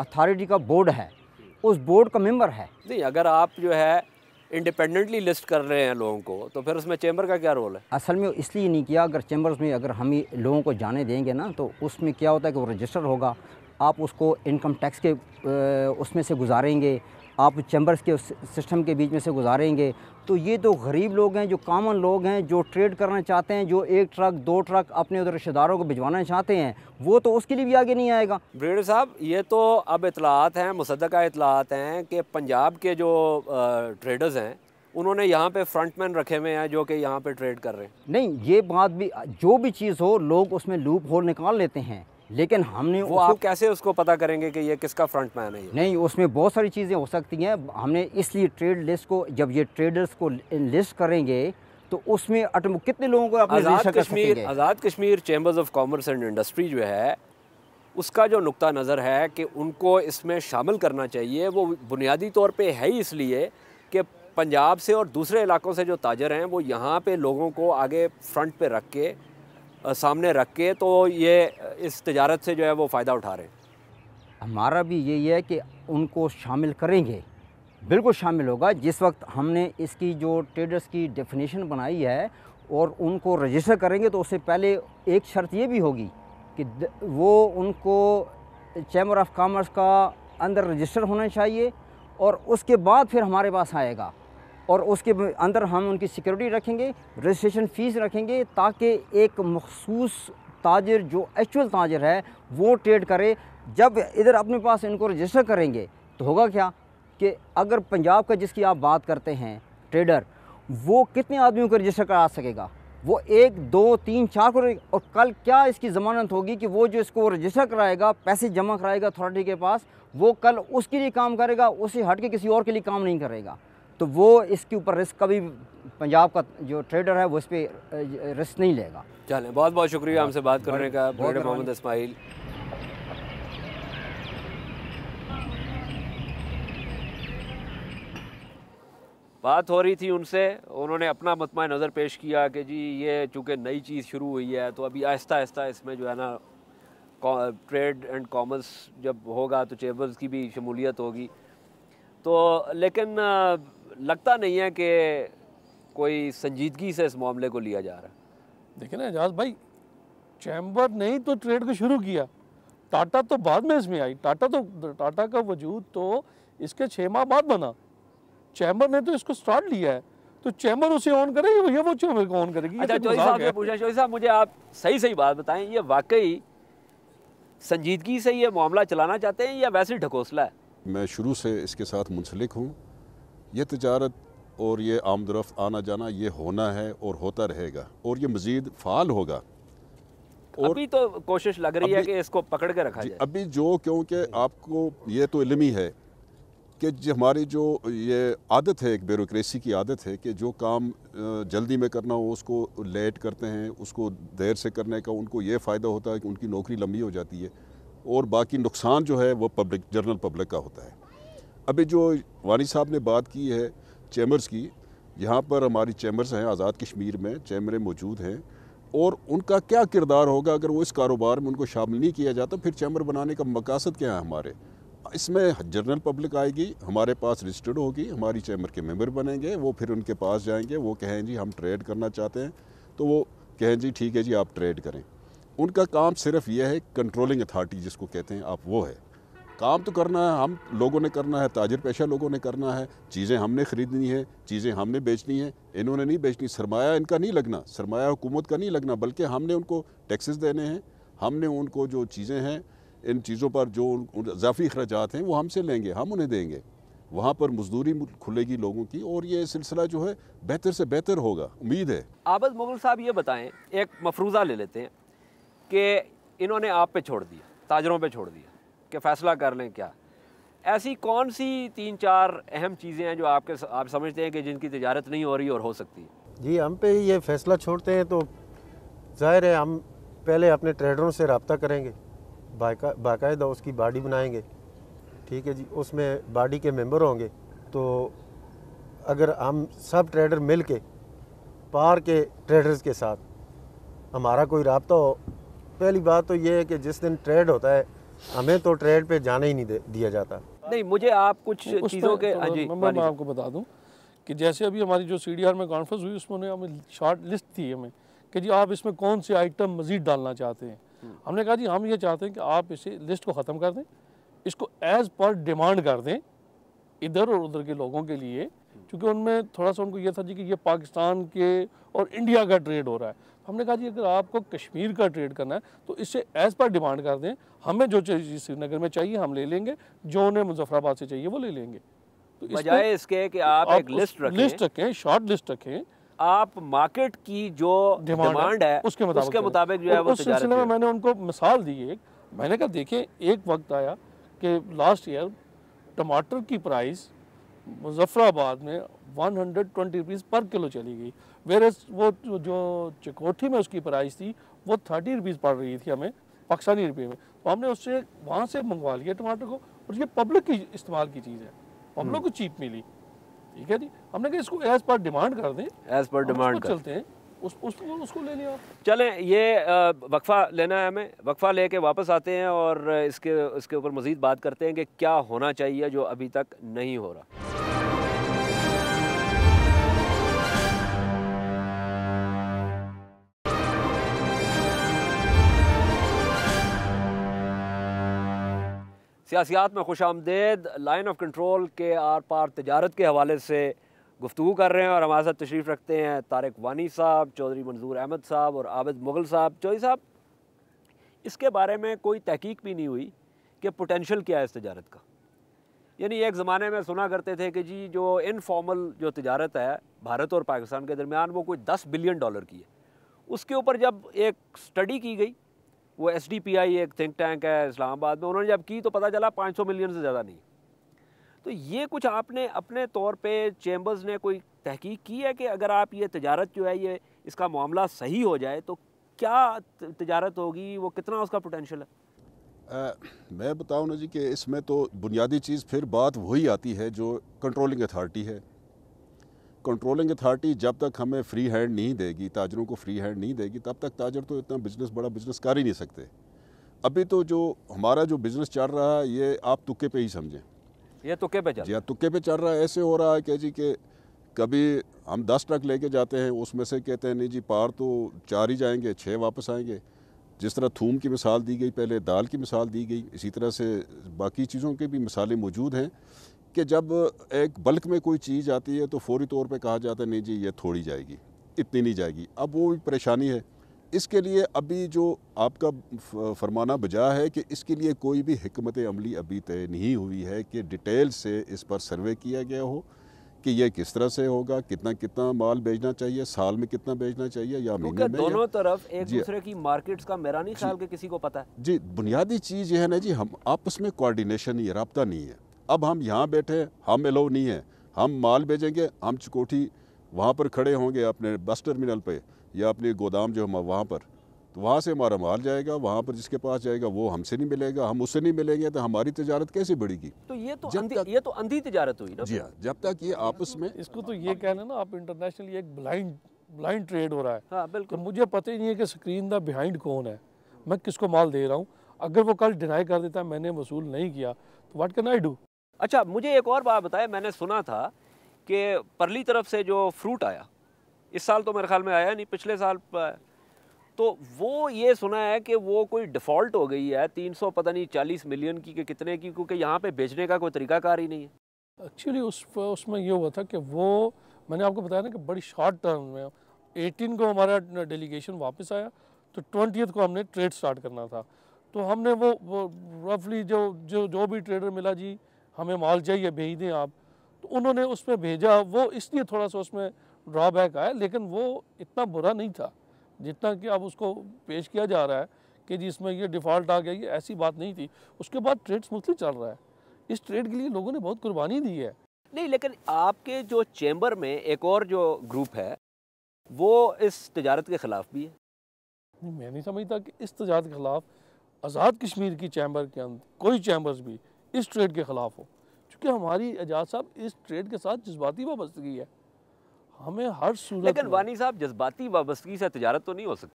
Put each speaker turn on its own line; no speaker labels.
Authority का board है उस बोर्ड का मेंबर है
नहीं अगर आप जो है इंडिपेंडेंटली लिस्ट कर रहे हैं लोगों को तो फिर उसमें चैम्बर का क्या रोल है
असल में इसलिए नहीं किया अगर चैम्बर्स में अगर हम ही लोगों को जाने देंगे ना तो उसमें क्या होता है कि वो रजिस्टर होगा आप उसको इनकम टैक्स के उसमें से गुजारेंगे आप चैम्बर्स के सिस्टम के बीच में से गुजारेंगे तो ये तो गरीब लोग हैं जो कामन लोग हैं जो ट्रेड करना चाहते हैं जो एक ट्रक दो ट्रक अपने उधर रिश्तेदारों को भिजवाना चाहते हैं वो तो उसके लिए भी आगे नहीं आएगा ब्रेडर साहब ये
तो अब इतलात हैं मुसदा इतलात हैं कि पंजाब के जो ट्रेडर्स हैं उन्होंने यहाँ पे फ्रंटमैन रखे हुए हैं जो कि यहाँ पे ट्रेड कर रहे हैं
नहीं ये बात भी जो भी चीज़ हो लोग उसमें लूप होल निकाल लेते हैं लेकिन हमने वो आप
कैसे उसको पता करेंगे कि ये किसका फ्रंट मैन है
नहीं उसमें बहुत सारी चीज़ें हो सकती हैं हमने इसलिए ट्रेड लिस्ट को जब ये ट्रेडर्स को लिस्ट करेंगे तो उसमें अटम कितने लोगों को Azad Kashmir
Azad Kashmir chambers of commerce and industry जो है उसका जो नुकता नज़र है कि उनको इसमें शामिल करना चाहिए वो बुनियादी तौर पर है ही इसलिए कि पंजाब से और दूसरे इलाकों से जो ताजर हैं वो यहाँ पे लोगों को आगे फ्रंट पे रख के सामने रख के तो ये इस तजारत से जो है वो फ़ायदा उठा रहे
हमारा भी यही है कि उनको शामिल करेंगे बिल्कुल शामिल होगा जिस वक्त हमने इसकी जो ट्रेडर्स की डेफिनेशन बनाई है और उनको रजिस्टर करेंगे तो उससे पहले एक शर्त ये भी होगी कि वो उनको चैम्बर ऑफ कामर्स का अंदर रजिस्टर होना चाहिए और उसके बाद फिर हमारे पास आएगा और उसके अंदर हम उनकी सिक्योरिटी रखेंगे रजिस्ट्रेशन फ़ीस रखेंगे ताकि एक मखसूस ताजर जो एक्चुअल ताजर है वो ट्रेड करे जब इधर अपने पास इनको रजिस्टर करेंगे तो होगा क्या कि अगर पंजाब का जिसकी आप बात करते हैं ट्रेडर वो कितने आदमियों को रजिस्टर करा सकेगा वो एक दो तीन चार को और कल क्या इसकी ज़मानत होगी कि वो जो इसको रजिस्टर कराएगा पैसे जमा कराएगा अथॉरिटी के पास वो कल उसके लिए काम करेगा उसे हट के किसी और के लिए काम नहीं करेगा तो वो इसके ऊपर रिस्क कभी पंजाब का जो ट्रेडर है वो इस पर रिस्क नहीं लेगा
चलें बहुत बहुत शुक्रिया हाँ, हमसे बात करने का ट्रेडर मोहम्मद इसमाइल बात हो रही थी उनसे उन्होंने अपना मतमा नज़र पेश किया कि जी ये चूँकि नई चीज़ शुरू हुई है तो अभी आहिस्ता आहिस्ता इसमें जो है ना ट्रेड एंड कॉमर्स जब होगा तो चेबल्स की भी शमूलियत होगी तो लेकिन लगता नहीं है कि कोई संजीदगी से इस मामले को लिया जा रहा है देखिए
ना एजाज भाई चैम्बर ने ही तो ट्रेड को शुरू किया टाटा तो बाद में इसमें आई टाटा तो टाटा का वजूद तो इसके छः माह बाद बना चैम्बर ने तो इसको स्टार्ट लिया है तो चैम्बर उसे ऑन करेगी भैया वो चैम्बर को ऑन करेगी अच्छा चौधरी तो साहब पूछा
चौधरी साहब मुझे आप सही सही बात बताएं ये वाकई संजीदगी से ये मामला चलाना चाहते हैं या वैसे ही ढकोसला है
मैं शुरू से इसके साथ मुंसलिक हूँ ये तजारत और ये आमदरफ्त आना जाना ये होना है और होता रहेगा और ये मज़ीद फाल होगा
और अभी तो कोशिश लग रही है कि इसको पकड़ के रखा जाए
अभी जो क्योंकि आपको ये तो इलमी है कि हमारी जो ये आदत है एक ब्यूरोसी की आदत है कि जो काम जल्दी में करना हो उसको लेट करते हैं उसको देर से करने का उनको ये फ़ायदा होता है कि उनकी नौकरी लंबी हो जाती है और बाकी नुकसान जो है वो पब्लिक जनरल पब्लिक का होता है अभी जो वानी साहब ने बात की है चैम्बर्स की यहाँ पर हमारी चैम्बर्स हैं आज़ाद कश्मीर में चैम्बरें मौजूद हैं और उनका क्या किरदार होगा अगर वो इस कारोबार में उनको शामिल नहीं किया जाता फिर चैम्बर बनाने का मकासद क्या है हमारे इसमें जनरल पब्लिक आएगी हमारे पास रजिस्टर्ड होगी हमारी चैम्बर के मेंबर बनेंगे वो फिर उनके पास जाएंगे वो कहें जी हम ट्रेड करना चाहते हैं तो वो कहें जी ठीक है जी आप ट्रेड करें उनका काम सिर्फ यह है कंट्रोलिंग अथॉरिटी जिसको कहते हैं आप वो है काम तो करना है हम लोगों ने करना है ताजर पेशा लोगों ने करना है चीज़ें हमने ख़रीदनी है चीज़ें हमने बेचनी है इन्होंने नहीं बेचनी सरमाया इनका नहीं लगना सरमाया हुकूमत का नहीं लगना बल्कि हमने उनको टैक्सेस देने हैं हमने उनको जो चीज़ें हैं इन चीज़ों पर जो इजाफी अखराज हैं वो हमसे लेंगे हम उन्हें देंगे वहाँ पर मजदूरी खुलेगी लोगों की और ये सिलसिला जो है बेहतर से बेहतर होगा उम्मीद है
आबद मुगल साहब ये बताएं एक मफरूज़ा ले लेते हैं कि इन्होंने आप पे छोड़ दिया ताजरों पे छोड़ दिया कि फ़ैसला कर लें क्या ऐसी कौन सी तीन चार अहम चीज़ें हैं जो आपके आप समझते हैं कि जिनकी तजारत नहीं हो रही और हो सकती
जी हम पे ये फ़ैसला छोड़ते हैं तो ज़ाहिर है हम पहले अपने ट्रेडरों से रबता करेंगे बाकायदा उसकी बाड़ी बनाएंगे ठीक है जी उसमें बाड़ी के मेंबर होंगे तो अगर हम सब ट्रेडर मिल के पार के ट्रेडर्स के साथ हमारा कोई रबता हो पहली बात तो ये है कि जिस दिन ट्रेड होता है हमें तो ट्रेड पे जाने ही नहीं दिया जाता
नहीं मुझे आप कुछ चीज़ों के तो हाँ मैं, हाँ मैं आपको बता दूँ
कि जैसे अभी हमारी जो सी में कॉन्फ्रेंस हुई उसमें हमें शॉर्ट लिस्ट थी हमें कि जी आप इसमें कौन से आइटम मज़ीद डालना चाहते हैं हमने कहा जी हम ये चाहते हैं कि आप इसे लिस्ट को ख़त्म कर दें इसको एज़ पर डिमांड कर दें इधर और उधर के लोगों के लिए क्योंकि उनमें थोड़ा सा उनको ये था जी कि ये पाकिस्तान के और इंडिया का ट्रेड हो रहा है हमने कहा जी अगर आपको कश्मीर का ट्रेड करना है तो इसे एज़ पर डिमांड कर दें हमें जो चीज़ श्रीनगर में चाहिए हम ले लेंगे जो उन्हें मुजफ्फराबाद से चाहिए वो ले लेंगे तो बजाय
इसके कि आप, आप एक लिस्ट रखें लिस्ट
रखें शॉर्ट लिस्ट रखें
आप मार्केट की जो डिमांड है उसके मुताबिक उसके
मुताबिक जो है वो उस सिलसिले में मैंने उनको मिसाल दी एक मैंने कहा देखिए एक वक्त आया कि लास्ट ईयर टमाटर की प्राइस मुजफ्फराबाद में 120 हंड्रेड पर किलो चली गई वेर वो जो चिकोठी में उसकी प्राइस थी वो 30 रुपीज़ पड़ रही थी हमें पाकिस्तानी रुपये में तो हमने उससे वहाँ से मंगवा लिया टमाटर को और ये पब्लिक की इस्तेमाल की चीज़ है हम हम्म। लोग को चीप मिली ठीक है जी हमने कहा इसको एज़ पर डिमांड कर दें एज़ पर डिमांड चलते हैं उस उस उसको ले लिया
चलें ये वक्फ़ा लेना है हमें वक्फ़ा लेके वापस आते हैं और इसके इसके ऊपर मज़ीद बात करते हैं कि क्या होना चाहिए जो अभी तक नहीं हो रहा सियासियात में खुश आमदेद लाइन ऑफ कंट्रोल के आर पार तजारत के हवाले से गुफ्तु कर रहे हैं और हमारे साथ तशरीफ़ रखते हैं तारक वानी साहब चौधरी मंजूर अहमद साहब और आबद मुगल साहब चौधरी साहब इसके बारे में कोई तहकीक भी नहीं हुई कि पोटेंशल क्या है इस तजारत का यानी एक ज़माने में सुना करते थे कि जी जो इनफॉर्मल जो तजारत है भारत और पाकिस्तान के दरमियान वो कोई दस बिलियन डॉलर की है उसके ऊपर जब एक स्टडी की गई वो एस डी पी आई एक थिंक टैंक है इस्लामाबाद में उन्होंने जब की तो पता चला पाँच सौ मिलियन से ज़्यादा नहीं तो ये कुछ आपने अपने तौर पे चैम्बर्स ने कोई तहकीक की है कि अगर आप ये तजारत जो है ये इसका मामला सही हो जाए तो क्या तजारत होगी वो कितना उसका पोटेंशल है
आ, मैं बताऊँ ना जी कि इसमें तो बुनियादी चीज़ फिर बात वही आती है जो कंट्रोलिंग अथार्टी है कंट्रोलिंग अथार्टी जब तक हमें फ्री हैंड नहीं देगी ताजरों को फ्री हैंड नहीं देगी तब तक ताजर तो इतना बिजनेस बड़ा बिजनेस कर ही नहीं सकते अभी तो जो हमारा जो बिज़नेस चल रहा है ये आप तुक्के पे ही समझें
ये तुके तो पे चल या हाँ,
तुके तो पे चल रहा है ऐसे हो रहा है कि जी के कभी हम दस ट्रक लेके जाते हैं उसमें से कहते हैं नहीं जी पार तो चार ही जाएंगे छः वापस आएंगे जिस तरह थूम की मिसाल दी गई पहले दाल की मिसाल दी गई इसी तरह से बाकी चीज़ों के भी मिसालें मौजूद हैं कि जब एक बल्क में कोई चीज़ आती है तो फौरी तौर पर कहा जाता है नहीं जी ये थोड़ी जाएगी इतनी नहीं जाएगी अब वो भी परेशानी है इसके लिए अभी जो आपका फरमाना बजा है कि इसके लिए कोई भी हमत अमली अभी तय नहीं हुई है कि डिटेल से इस पर सर्वे किया गया हो कि यह किस तरह से होगा कितना कितना माल बेचना चाहिए साल में कितना बेचना चाहिए या महीने में दोनों
तरफ एक दूसरे की मार्केट्स का मेरा नहीं ख्याल किसी को पता है
जी बुनियादी चीज़ यह है ना जी हम आपस में कोऑर्डिनेशन ये रबता नहीं है अब हम यहाँ बैठे हम एलो नहीं है हम माल भेजेंगे हम चकोठी वहाँ पर खड़े होंगे अपने बस टर्मिनल पर या अपने गोदाम जो हम वहाँ पर तो वहाँ से हमारा माल जाएगा वहाँ पर जिसके पास जाएगा वो हमसे नहीं मिलेगा हम उससे नहीं मिलेंगे तो हमारी तजारत कैसे बढ़ेगी तो ये तो अंधी, तक,
ये तो अंधी तजारत हुई ना जी हाँ जब तक ये आपस में इसको तो ये
कहना ना आप इंटरनेशनल एक ब्लाइंड ब्लाइंड ट्रेड हो रहा है हाँ, बिल्कुल तो मुझे पता ही नहीं है कि स्क्रीन द बिहाइंड कौन है मैं किसको माल दे रहा हूँ अगर वो कल डिनाई कर देता है मैंने वसूल नहीं किया
तो वाट कैन आई डू अच्छा मुझे एक और बात बताया मैंने सुना था कि परली तरफ से जो फ्रूट आया इस साल तो मेरे ख्याल में आया नहीं पिछले साल तो वो ये सुना है कि वो कोई डिफ़ॉल्ट हो गई है तीन सौ पता नहीं चालीस मिलियन की कि कितने की क्योंकि यहाँ पे बेचने का कोई तरीकाकार ही नहीं है
एक्चुअली उस उसमें ये हुआ था कि वो मैंने आपको बताया ना कि बड़ी शॉर्ट टर्म में एटीन को हमारा डेलीगेशन वापस आया तो ट्वेंटी को हमने ट्रेड स्टार्ट करना था तो हमने वो, वो रफली जो जो जो भी ट्रेडर मिला जी हमें माल चाहिए भेज दें आप तो उन्होंने उसमें भेजा वो इसलिए थोड़ा सा उसमें ड्रॉबैक आया लेकिन वो इतना बुरा नहीं था जितना कि अब उसको पेश किया जा रहा है कि जिसमें ये डिफ़ॉल्ट आ गया ये ऐसी बात नहीं थी उसके बाद ट्रेड स्मूथली चल रहा है इस ट्रेड के लिए लोगों ने बहुत कुर्बानी दी है
नहीं लेकिन आपके जो चैम्बर में एक और जो ग्रुप है वो इस तजारत के ख़िलाफ़ भी है नहीं
मैं नहीं समझता कि इस तजारत के ख़िलाफ़ आज़ाद कश्मीर की चैम्बर के अंदर
कोई चैम्बर्स भी
इस ट्रेड के ख़िलाफ़ हो चूँकि हमारी एजाज साहब इस ट्रेड के साथ जज्बाती वाबस्तगी है हमें हर सूरत लेकिन वानी साहब जज्बाती वाबस्तगी से तजारत तो नहीं हो सकती